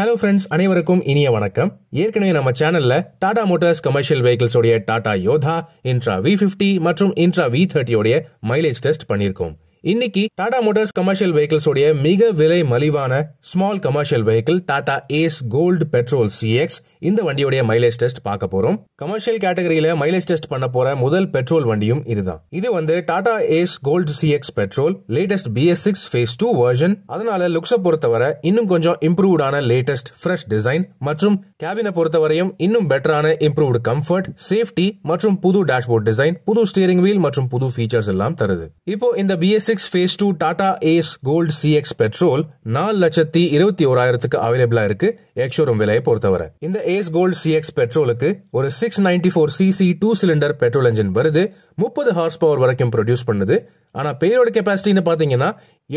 hello friends அனைவருக்கும் இனிய வணக்கம் ஏற்கனவே நம்ம சேனல்ல டாடா மோட்டார்ஸ் கமர்ஷியல் வெஹிக்கிள்ஸ் உடைய Tata Yodha Intra V fifty மற்றும் இன்ட்ரா வி தேர்ட்டியோடைய மைலேஜ் டெஸ்ட் பண்ணியிருக்கோம் இன்னைக்கு டாடா மோட்டர்ஸ் கமர்ஷியல் வெஹிக்கிள்ஸ் உடைய மிக விலை மலிவான small commercial vehicle Tata Ace gold petrol C X இந்த வண்டியுடைய மைலேஜ் டெஸ்ட் பார்க்க போறோம் கமர்ஷியல் கேட்டகரியில மைலேஜ் டெஸ்ட் பண்ண போற முதல் பெட்ரோல் வண்டியும் இதுதான் இது வந்து Tata Ace gold C X petrol latest B S six phase two version அதனால லுக்ஸை பொறுத்தவரை இன்னும் கொஞ்சம் இம்ப்ரூவ்டான லேட்டஸ்ட் ஃப்ரெஷ் டிசைன் மற்றும் கேபினை பொறுத்தவரையும் இன்னும் பெட்டரான இம்ப்ரூவ்டு கம்ஃபர்ட் சேஃப்டி மற்றும் புது டேஷ்போர்ட் டிசைன் புது ஸ்டீரிங் வீல் மற்றும் புது ஃபீச்சர்ஸ் எல்லாம் தருது இப்போ இந்த B S six phase two Tata Ace gold C X petrol நாலு லட்சத்தி இருபத்தி ஓராயிரத்துக்கு அவைலபிளா இருக்கு எக்ஷோரூம் விலையை பொறுத்தவரை இந்த ஏஸ் கோல்டு சிஎக்ஸ் பெட்ரோலுக்கு ஒரு six ninety four C C two cylinder petrol engine வருது முப்பது ஹார்ஸ் பவர் வரைக்கும் ப்ரொடியூஸ் பண்ணுது ஆனால் பேரோட கெப்பாசிட்டின்னு பார்த்தீங்கன்னா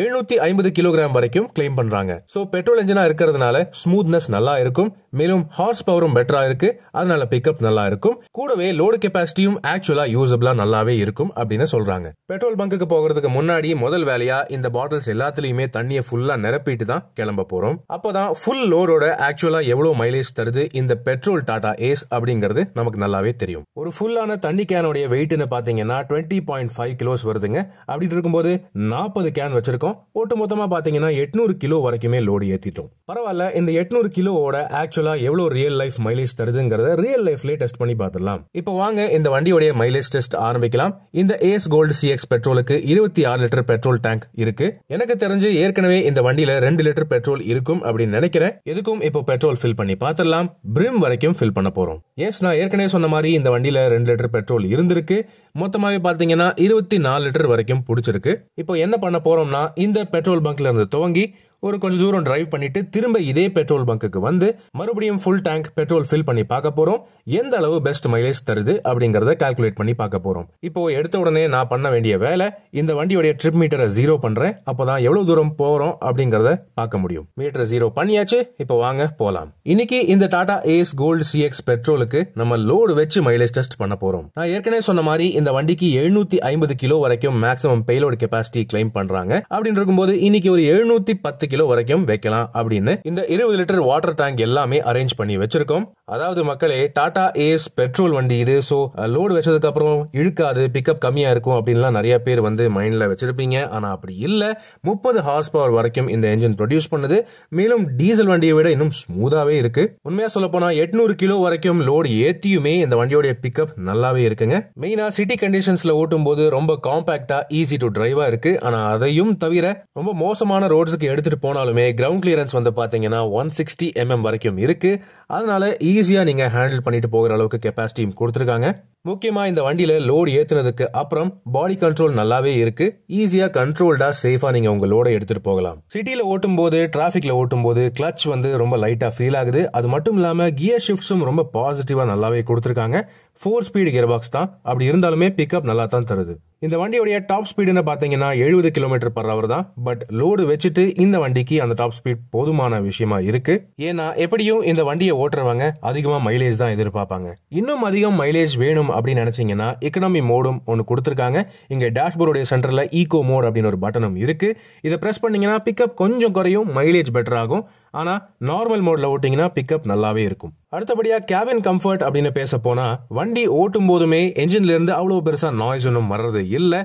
எழுநூத்தி ஐம்பது கிலோகிராம் வரைக்கும் கிளைம் பண்றாங்க ஸோ பெட்ரோல் இன்ஜினா இருக்கிறதுனால ஸ்மூத்னஸ் நல்லா இருக்கும் மேலும் ஹார்ஸ் பவரும் பெட்டரா இருக்கு அதனால பிக்கப் நல்லா இருக்கும் கூடவே லோடு கெப்பாசிட்டியும் ஆக்சுவலா யூசபிளா நல்லாவே இருக்கும் அப்படின்னு சொல்றாங்க பெட்ரோல் பங்குக்கு போகிறதுக்கு முன்னாடி முதல் வேலையா இந்த பாட்டில்ஸ் எல்லாத்துலயுமே தண்ணியை ஃபுல்லா நிரப்பிட்டு தான் கிளம்ப போறோம் அப்போதான் ஃபுல் லோடோட ஆக்சுவலா எவ்வளவு மைலேஜ் தருது இந்த பெட்ரோல் டாடா ஏஸ் அப்படிங்கிறது நமக்கு நல்லாவே தெரியும் ஒரு ஃபுல்லான தண்ணி கேனோடைய வெயிட்னு பார்த்தீங்கன்னா பார்த்தீங்கன்னா டுவெண்ட்டி பாயிண்ட் ஃபைவ் கிலோஸ் வருதுங்க அப்படின்னு இருக்கும்போது நாற்பது கேன் வச்சிருக்கோம் ஒட்டு மொத்தமாக பார்த்தீங்கன்னா எட்நூறு கிலோ வரைக்குமே லோடு ஏற்றிட்டோம் பரவாயில்ல இந்த எட்நூறு கிலோவோட ஆக்சுவலாக எவ்வளோ ரியல் லைஃப் மைலேஜ் தருதுங்கிறத ரியல் லைஃப்லேயே டெஸ்ட் பண்ணி பார்த்துடலாம் இப்போ வாங்க இந்த வண்டியோடைய மைலேஜ் டெஸ்ட் ஆரம்பிக்கலாம் இந்த ஏஎஸ் கோல்டு சிஎக்ஸ் பெட்ரோலுக்கு இருபத்தி ஆறு லிட்டர் பெட்ரோல் டேங்க் இருக்கு எனக்கு தெரிஞ்சு ஏற்கனவே இந்த வண்டியில ரெண்டு லிட்டர் பெட்ரோல் இருக்கும் அப்படின்னு நினைக்கிறேன் எதுக்கும் இப்போ பெட்ரோல் ஃபில் பண்ணி பார்த்துடலாம் பிரிம் வரைக்கும் ஃபில் பண்ண போறோம் எஸ் நான் ஏற்கனவே சொன்ன மாதிரி இந்த வண்டியில ரெண்டு லிட்டர் பெட்ரோல் இருந்திருக்கு மொத்தமாகவே பாத்தீங்கன்னா இருபத்தி நாலு லிட்டர் வரைக்கும் பிடிச்சிருக்கு இப்போ என்ன பண்ண போகிறோம்னா இந்த பெட்ரோல் பங்க்ல இருந்து துவங்கி ஒரு கொஞ்சம் தூரம் டிரைவ் பண்ணிட்டு திரும்ப இதே பெட்ரோல் பங்குக்கு வந்து மறுபடியும் ஃபுல் டேங்க் பெட்ரோல் ஃபில் பண்ணி பார்க்க போறோம் எந்த அளவு பெஸ்ட் மைலேஜ் தருது அப்படிங்கறத கால்குலேட் பண்ணி பார்க்க போறோம் இப்போ எடுத்த உடனே நான் பண்ண வேண்டிய வேலை இந்த வண்டியுடைய ட்ரிப் மீட்டரை ஜீரோ பண்றேன் அப்பதான் எவ்வளவு தூரம் போறோம் அப்படிங்கறத பார்க்க முடியும் மீட்டர் ஜீரோ பண்ணியாச்சு இப்போ வாங்க போலாம் இன்னைக்கு இந்த டாடா ஏஸ் கோல்டு சிஎக்ஸ் பெட்ரோலுக்கு நம்ம லோடு வச்சு மைலேஜ் டெஸ்ட் பண்ண போறோம் நான் ஏற்கனவே சொன்ன மாதிரி இந்த வண்டிக்கு எழுநூத்தி ஐம்பது கிலோ வரைக்கும் மேக்ஸிமம் பேலோடு கெபாசிட்டி கிளைம் பண்றாங்க அப்படின்னு இருக்கும்போது இன்னைக்கு ஒரு எழுநூத்தி பத்து கிலோ வரைக்கும் வைக்கலாம் அப்படின்னு இந்த இருபது லிட்டர் வாட்டர் டேங்க் எல்லாமே அரேஞ்ச் பண்ணி வச்சிருக்கோம் அதாவது மக்களே டாடா ஏஸ் பெட்ரோல் வண்டி இது ஸோ லோடு வச்சதுக்கு அப்புறம் இழுக்காது பிக்கப் கம்மியா இருக்கும் அப்படின்லாம் நிறைய பேர் வந்து மைண்ட்ல வச்சிருப்பீங்க ஆனா அப்படி இல்லை முப்பது ஹார்ஸ் பவர் வரைக்கும் இந்த என்ஜின் ப்ரொடியூஸ் பண்ணுது மேலும் டீசல் வண்டியை விட இன்னும் ஸ்மூதாவே இருக்கு உண்மையா சொல்ல போனா எட்நூறு கிலோ வரைக்கும் லோடு ஏத்தியுமே இந்த வண்டியோடைய பிக்கப் நல்லாவே இருக்குங்க மெயினா சிட்டி கண்டிஷன்ஸ்ல ஓட்டும் போது ரொம்ப காம்பாக்டா ஈஸி டு டிரைவா இருக்கு ஆனா அதையும் தவிர ரொம்ப மோசமான ரோட்ஸுக்கு எடுத்துட்டு போனாலுமே கிரவுண்ட் கிளியரன்ஸ் வந்து பார்த்தீங்கன்னா ஒன் சிக்ஸ்டி எம்எம் வரைக்கும் இருக்குது அதனால ஈஸியாக நீங்கள் ஹேண்டில் பண்ணிட்டு போகிற அளவுக்கு கெப்பாசிட்டியும் கொடுத்துருக்காங்க முக்கியமாக இந்த வண்டியில் லோடு ஏற்றுனதுக்கு அப்புறம் பாடி கண்ட்ரோல் நல்லாவே இருக்குது ஈஸியாக கண்ட்ரோல்டாக சேஃபாக நீங்கள் உங்கள் லோடை எடுத்துகிட்டு போகலாம் சிட்டியில் ஓட்டும் போது டிராஃபிக்கில் ஓட்டும் போது கிளச் வந்து ரொம்ப லைட்டாக ஃபீல் ஆகுது அது மட்டும் இல்லாமல் கியர் ஷிஃப்ட்ஸும் ரொம்ப பாசிட்டிவாக நல்லாவே கொடுத்துருக்காங்க ஃபோர் ஸ்பீடு கியர் பாக்ஸ் தான் அப்படி இருந்தாலுமே பிக்கப் நல்லா தான் தருது இந்த வண்டியோடைய டாப் ஸ்பீடுன்னு பார்த்தீங்கன்னா எழுபது கிலோமீட்டர் பர் அவர் தான் பட் லோடு வச்சுட்டு இந்த வண்டிக்கு அந்த டாப் ஸ்பீட் போதுமான விஷயமா இருக்கு ஏன்னா எப்படியும் இந்த வண்டியை ஓட்டுறவங்க அதிகமா மைலேஜ் தான் எதிர்பார்ப்பாங்க இன்னும் அதிகம் மைலேஜ் வேணும் அப்படின்னு நினைச்சீங்கன்னா எக்கனமி மோடும் ஒன்று கொடுத்துருக்காங்க இங்க டேஷ்போர்டுடைய சென்டர்ல ஈகோ மோட் அப்படின்னு ஒரு பட்டனும் இருக்கு இதை பிரஸ் பண்ணீங்கன்னா பிக்கப் கொஞ்சம் குறையும் மைலேஜ் பெட்டர் ஆகும் ஆனால் நார்மல் மோடில் ஓட்டிங்கன்னா பிக்கப் நல்லாவே இருக்கும் அடுத்தபடியாக கேபின் கம்ஃபர்ட் அப்படின்னு பேச போனால் வண்டி ஓட்டும் போதுமே என்ஜின்லேருந்து அவ்வளோ பெருசாக நாய்ஸ் ஒன்றும் வர்றது இல்லை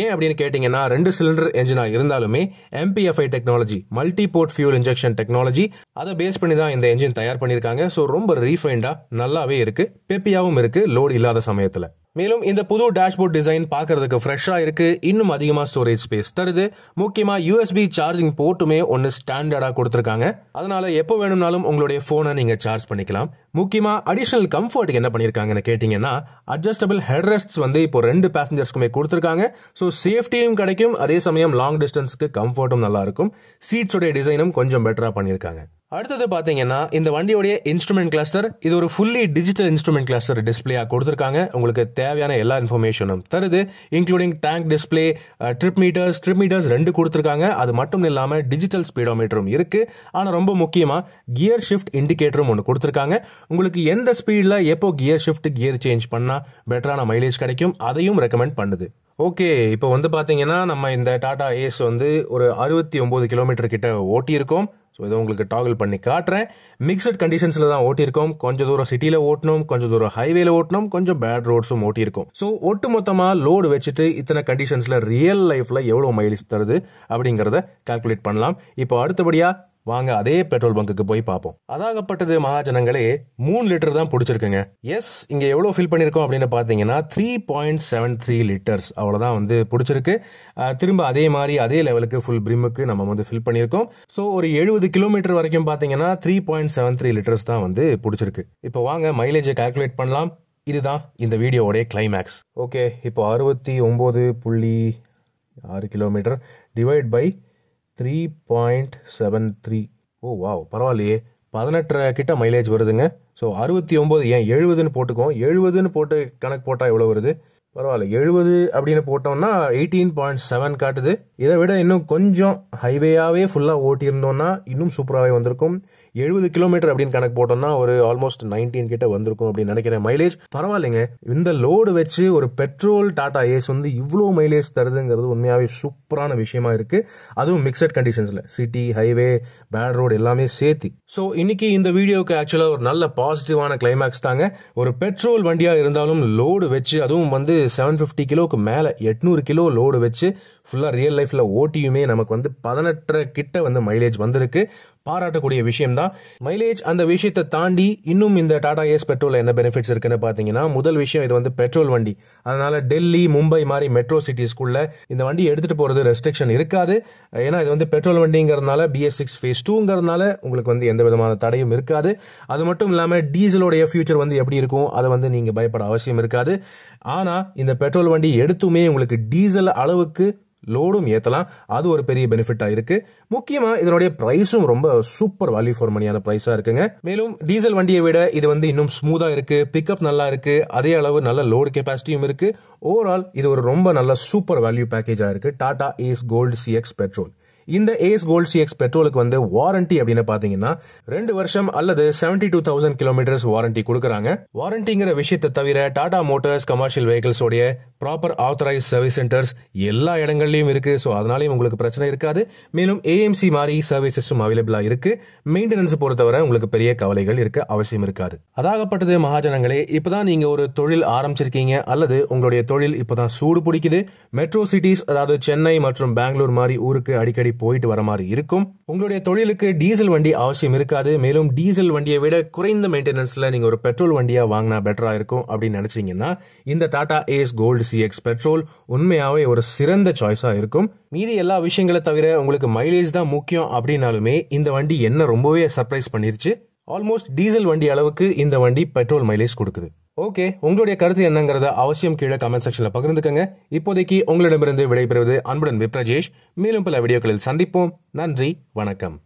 ஏன் அப்படின்னு கேட்டிங்கன்னா ரெண்டு சிலிண்டர் என்ஜினாக இருந்தாலுமே M P F I technology multi port fuel injection technology அதை பேஸ் பண்ணி தான் இந்த என்ஜின் தயார் பண்ணியிருக்காங்க ஸோ ரொம்ப ரீஃபைண்டாக நல்லாவே இருக்குது பெப்பியாகவும் இருக்குது லோடு இல்லாத சமயத்தில் மேலும் இந்த புது டேஷ்போர்ட் டிசைன் பார்க்கறதுக்கு ஃப்ரெஷ்ஷாக இருக்கு இன்னும் அதிகமாக ஸ்டோரேஜ் ஸ்பேஸ் தருது முக்கியமாக யூஎஸ்பி சார்ஜிங் போர்ட்டுமே ஒன்று ஸ்டாண்டர்டாக கொடுத்துருக்காங்க அதனால எப்போ வேணும்னாலும் உங்களுடைய ஃபோனை நீங்கள் சார்ஜ் பண்ணிக்கலாம் முக்கியமாக அடிஷனல் கம்ஃபர்ட்டுக்கு என்ன பண்ணியிருக்காங்கன்னு கேட்டிங்கன்னா அட்ஜஸ்டபிள் ஹெட்ரெஸ்ட்ஸ் வந்து இப்போ ரெண்டு பேசஞ்சர்ஸ்க்குமே கொடுத்துருக்காங்க ஸோ சேஃப்டியும் கிடைக்கும் அதே சமயம் லாங் டிஸ்டன்ஸ்க்கு கம்ஃபர்ட்டும் நல்லா இருக்கும் சீட்ஸுடைய டிசைனும் கொஞ்சம் பெட்டராக பண்ணியிருக்காங்க அடுத்தது பார்த்தீங்கன்னா இந்த வண்டியோடைய இன்ஸ்ட்ருமெண்ட் கிளஸ்டர் இது ஒரு ஃபுல்லி டிஜிட்டல் இன்ஸ்ட்ருமெண்ட் கிளஸ்டர் டிஸ்பிளேயாக கொடுத்துருக்காங்க உங்களுக்கு தேவையான எல்லா இன்ஃபர்மேஷனும் தருது including tank display trip meters trip meters ரெண்டு கொடுத்துருக்காங்க அது மட்டும் இல்லாமல் டிஜிட்டல் ஸ்பீடோமீட்டரும் இருக்குது ஆனால் ரொம்ப முக்கியமாக கியர் ஷிஃப்ட் இண்டிகேட்டரும் ஒன்று கொடுத்துருக்காங்க உங்களுக்கு எந்த ஸ்பீடில் எப்போ கியர் ஷிஃப்ட் கியர் சேஞ்ச் பண்ணால் பெட்டரான மைலேஜ் கிடைக்கும் அதையும் ரெக்கமெண்ட் பண்ணுது ஓகே இப்போ வந்து பார்த்தீங்கன்னா நம்ம இந்த டாடா ஏஸ் வந்து ஒரு அறுபத்தி ஒம்பது கிலோமீட்டர் கிட்ட ஓட்டியிருக்கோம் ஸோ இதை உங்களுக்கு டாகிள் பண்ணி காட்டுறேன் மிக்சட் கண்டிஷன்ஸில் தான் ஓட்டியிருக்கோம் கொஞ்சம் தூரம் சிட்டியில் ஓட்டணும் கொஞ்சம் தூரம் ஹைவேல ஓட்டணும் கொஞ்சம் பேட் ரோட்ஸும் ஓட்டியிருக்கோம் ஸோ ஒட்டு மொத்தமாக லோடு வச்சுட்டு இத்தனை கண்டிஷன்ஸில் ரியல் லைஃப்பில் எவ்வளோ மைலேஜ் தருது அப்படிங்கிறத கால்குலேட் பண்ணலாம் இப்போ அடுத்தபடியாக வாங்க அதே பெட்ரோல் பங்குக்கு போய் பார்ப்போம் அதாகப்பட்டது மகாஜனங்களே மூணு லிட்டர் தான் பிடிச்சிருக்குங்க எஸ் இங்க எவ்வளவு ஃபில் பண்ணிருக்கோம் அப்படின்னு பாத்தீங்கன்னா three point seven three litres அவ்வளவுதான் வந்து பிடிச்சிருக்கு திரும்ப அதே மாதிரி அதே லெவலுக்கு ஃபுல் பிரிமுக்கு நம்ம வந்து ஃபில் பண்ணியிருக்கோம் ஸோ ஒரு எழுபது கிலோமீட்டர் வரைக்கும் பாத்தீங்கன்னா three point seven three litres தான் வந்து பிடிச்சிருக்கு இப்போ வாங்க மைலேஜை கால்குலேட் பண்ணலாம் இதுதான் இந்த வீடியோவுடைய கிளைமேக்ஸ் ஓகே இப்போ அறுபத்தி ஒம்பது புள்ளி ஆறு kilometre divide by three point seven three oh wow பரவாயில்லையே பதினெட்டரை கிட்ட மைலேஜ் வருதுங்க ஸோ அறுபத்தி ஒம்பது ஏன் எழுபதுன்னு போட்டுக்கோம் எழுபதுன்னு போட்டு கணக்கு போட்டால் எவ்வளோ வருது பரவாயில்ல எழுபது அப்படின்னு போட்டோம்னா எயிட்டீன் பாயிண்ட் செவன் காட்டுது இதை விட இன்னும் கொஞ்சம் ஹைவேயாகவே ஃபுல்லாக ஓட்டியிருந்தோம்னா இன்னும் சூப்பராகவே வந்திருக்கும் எழுபது கிலோமீட்டர் அப்படின்னு கணக்கு போட்டோம்னா ஒரு ஆல்மோஸ்ட் நைன்டீன் கிட்ட வந்திருக்கும் அப்படின்னு நினைக்கிறேன் மைலேஜ் பரவாயில்லைங்க இந்த லோடு வச்சு ஒரு பெட்ரோல் டாடா ஏஸ் வந்து இவ்வளோ மைலேஜ் தருதுங்கிறது உண்மையாகவே சூப்பரான விஷயமா இருக்கு அதுவும் மிக்சட் கண்டிஷன்ஸில் சிட்டி ஹைவே பேட் ரோடு எல்லாமே சேர்த்து ஸோ இன்னைக்கு இந்த வீடியோக்கு ஆக்சுவலாக ஒரு நல்ல பாசிட்டிவான கிளைமேக்ஸ் தாங்க ஒரு பெட்ரோல் வண்டியாக இருந்தாலும் லோடு வச்சு அதுவும் வந்து செவன் ஃபிஃப்டி கிலோக்கு மேலே எட்நூறு கிலோ லோடு வச்சு ஃபுல்லாக ரியல் லைஃப்பில் ஓட்டியுமே நமக்கு வந்து பதினெட்டரை கிட்ட வந்து மைலேஜ் வந்திருக்கு பாராட்டக்கூடிய விஷயம் தான் மைலேஜ் அந்த விஷயத்தை தாண்டி இன்னும் இந்த டாடா ஏஸ் பெட்ரோல் என்ன பெனிஃபிட்ஸ் இருக்குன்னு பார்த்தீங்கன்னா முதல் விஷயம் இது வந்து பெட்ரோல் வண்டி அதனால டெல்லி மும்பை மாதிரி மெட்ரோ சிட்டிஸ்குள்ள இந்த வண்டி எடுத்துட்டு போறது ரெஸ்ட்ரிக்ஷன் இருக்காது ஏன்னா இது வந்து பெட்ரோல் வண்டிங்கிறதுனால பிஎஸ் சிக்ஸ் ஃபேஸ் டூங்கிறதுனால உங்களுக்கு வந்து எந்த விதமான தடையும் இருக்காது அது மட்டும் இல்லாமல் டீசலோடைய ஃபியூச்சர் வந்து எப்படி இருக்கும் அதை வந்து நீங்கள் பயப்பட அவசியம் இருக்காது ஆனால் இந்த பெட்ரோல் வண்டி எடுத்துமே உங்களுக்கு டீசல் அளவுக்கு லோடும் ஏற்றலாம் அது ஒரு பெரிய பெனிஃபிட்டாக இருக்குது முக்கியமாக இதனுடைய ப்ரைஸும் ரொம்ப சூப்பர் வேல்யூ ஃபார் மணியான ப்ரைஸாக இருக்குங்க மேலும் டீசல் வண்டியை விட இது வந்து இன்னும் ஸ்மூத்தாக இருக்குது பிக்கப் நல்லா இருக்கு அதே அளவு நல்ல லோடு கெப்பாசிட்டியும் இருக்குது ஓவரால் இது ஒரு ரொம்ப நல்ல சூப்பர் வேல்யூ பேக்கேஜாக இருக்குது Tata Ace gold C X petrol இந்த ஏஸ் கோல்ட் சிஎக்ஸ் பெட்ரோலுக்கு வந்து வாரண்டி அப்படின்னு பார்த்தீங்கன்னா ரெண்டு வருஷம் அல்லது seventy two thousand kilometres warranty கொடுக்குறாங்க வாரண்டிங்கிற விஷயத்தை தவிர டாடா மோட்டார்ஸ் கமர்ஷியல் உடைய ப்ராப்பர் ஆத்தரைஸ் சர்வீஸ் சென்டர்ஸ் எல்லா இடங்கள்லையும் இருக்கு ஸோ அதனாலையும் உங்களுக்கு பிரச்சனை இருக்காது மேலும் ஏஎம்சி மாதிரி சர்வீசஸும் அவைலபிளாக இருக்கு மெயின்டெனன்ஸ் பொறுத்தவரை உங்களுக்கு பெரிய கவலைகள் இருக்க அவசியம் இருக்காது அதாகப்பட்டது மகாஜனங்களே இப்பதான் நீங்க ஒரு தொழில் ஆரம்பிச்சிருக்கீங்க அல்லது உங்களுடைய தொழில் இப்பதான் சூடு பிடிக்குது மெட்ரோ சிட்டிஸ் அதாவது சென்னை மற்றும் பெங்களூர் மாதிரி ஊருக்கு அடிக்கடி வண்டி போயிட்டு வர மாதிரி இருக்கும் உங்களுடைய தொழிலுக்கு டீசல் வண்டி அவசியம் இருக்காது மேலும் டீசல் வண்டியை விட குறைந்த மெயின்டெனன்ஸில் நீங்கள் ஒரு பெட்ரோல் வண்டியாக வாங்கினா பெட்டராக இருக்கும் அப்படின்னு நினைச்சீங்கன்னா இந்த Tata Ace gold C X petrol உண்மையாகவே ஒரு சிறந்த சாய்ஸாக இருக்கும் மீதி எல்லா விஷயங்களை தவிர உங்களுக்கு மைலேஜ் தான் முக்கியம் அப்படின்னாலுமே இந்த வண்டி என்ன ரொம்பவே சர்ப்ரைஸ் பண்ணிருச்சு ஆல்மோஸ்ட் டீசல் வண்டி அளவுக்கு இந்த வண்டி பெட்ரோல் மைலேஜ் கொடுக்குது ஓகே உங்களுடைய கருத்து என்னங்கிறத அவசியம் கீழே கமெண்ட் செக்ஷனில் பகிர்ந்துக்கங்க இப்போதைக்கு உங்களிடமிருந்து விடைபெறுவது அன்புடன் விப்ரஜேஷ் மேலும் பல வீடியோக்களில் சந்திப்போம் நன்றி வணக்கம்